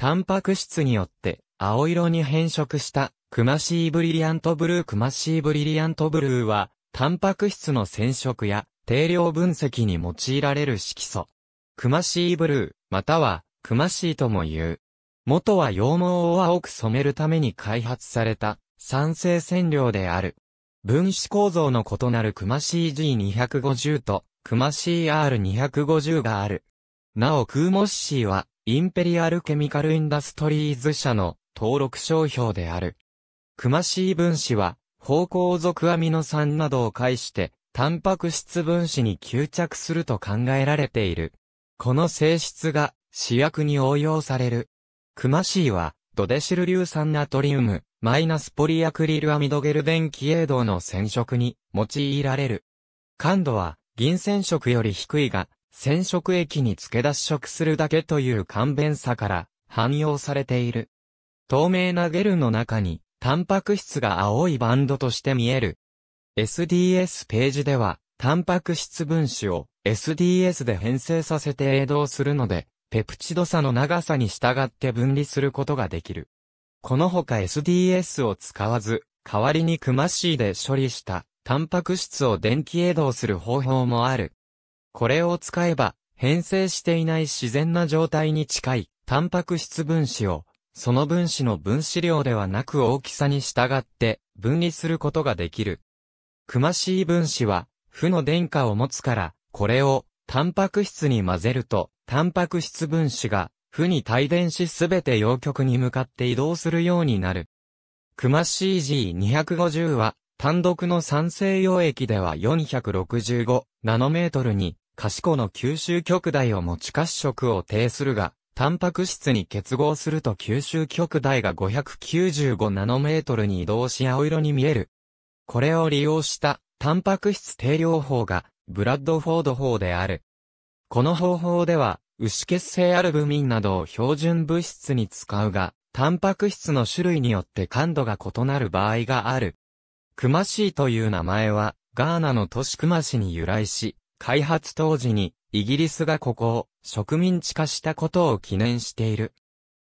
タンパク質によって青色に変色したクマシーブリリアントブルークマシーブリリアントブルーはタンパク質の染色や定量分析に用いられる色素。クマシーブルー、またはクマシーとも言う。元は羊毛を青く染めるために開発された酸性染料である。分子構造の異なるクマ CG250 とクマ CR250 がある。なおクーモッシーはインペリアルケミカルインダストリーズ社の登録商標である。クマシー分子は、芳香属アミノ酸などを介して、タンパク質分子に吸着すると考えられている。この性質が試薬に応用される。クマシーは、ドデシル硫酸ナトリウム、マイナスポリアクリルアミドゲル電気栄動の染色に用いられる。感度は、銀染色より低いが、染色液に付け脱色するだけという簡便さから汎用されている。透明なゲルの中に、タンパク質が青いバンドとして見える。SDS ページでは、タンパク質分子を SDS で編成させて映動するので、ペプチド差の長さに従って分離することができる。このほか SDS を使わず、代わりにクマシーで処理したタンパク質を電気映動する方法もある。これを使えば、変性していない自然な状態に近い、タンパク質分子を、その分子の分子量ではなく大きさに従って、分離することができる。クマシー分子は、負の電荷を持つから、これを、タンパク質に混ぜると、タンパク質分子が、負に帯電しすべて陽極に向かって移動するようになる。クマ CG250 は、単独の酸性溶液では465ナノメートルに、賢の吸収極大を持ち褐色を呈するが、タンパク質に結合すると吸収極大が595ナノメートルに移動し青色に見える。これを利用したタンパク質定量法がブラッドフォード法である。この方法では、牛血性アルブミンなどを標準物質に使うが、タンパク質の種類によって感度が異なる場合がある。クマシーという名前は、ガーナの都市クマ市に由来し、開発当時にイギリスがここを植民地化したことを記念している。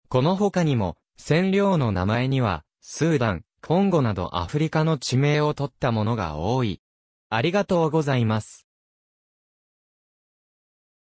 この他にも占領の名前にはスーダン、コンゴなどアフリカの地名を取ったものが多い。ありがとうございます。